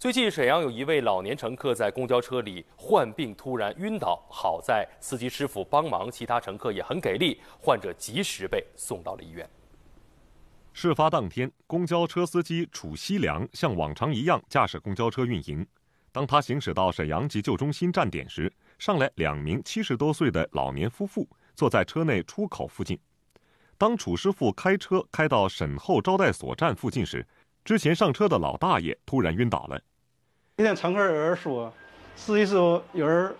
最近，沈阳有一位老年乘客在公交车里患病，突然晕倒。好在司机师傅帮忙，其他乘客也很给力，患者及时被送到了医院。事发当天，公交车司机楚西良像往常一样驾驶公交车运营。当他行驶到沈阳急救中心站点时，上来两名七十多岁的老年夫妇，坐在车内出口附近。当楚师傅开车开到沈后招待所站附近时，之前上车的老大爷突然晕倒了。那天乘客有人说，司机师傅有人，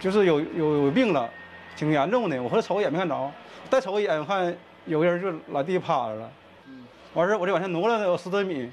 就是有有有病了，挺严重的。我回来瞅一眼没看着，再瞅一眼看有个人就来地趴着了。完事儿我就往前挪了有十多米，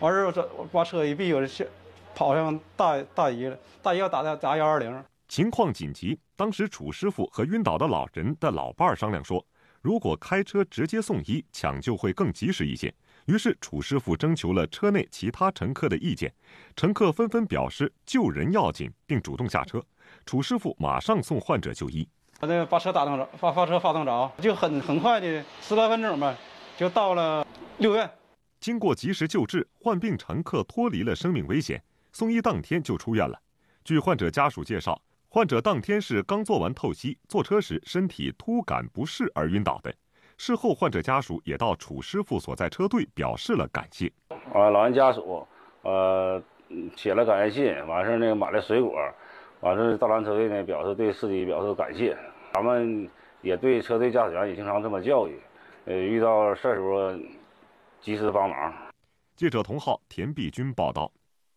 完事儿我把车一闭，我就先跑上大大姨了，大姨要打打幺二零。情况紧急，当时楚师傅和晕倒的老人的老伴儿商量说。如果开车直接送医，抢救会更及时一些。于是，楚师傅征求了车内其他乘客的意见，乘客纷纷表示救人要紧，并主动下车。楚师傅马上送患者就医。把那把车发动着，发发车发动着，就很很快的，十来分钟吧，就到了六院。经过及时救治，患病乘客脱离了生命危险，送医当天就出院了。据患者家属介绍。患者当天是刚做完透析，坐车时身体突感不适而晕倒的。事后，患者家属也到楚师傅所在车队表示了感谢。啊，老人家属，呃，写了感谢信，完事儿呢，买了水果，完事儿到咱车队呢，表示对司机表示感谢。咱们也对车队驾驶员也经常这么教育，呃，遇到事儿时候及时帮忙。记者：童浩、田碧君报道。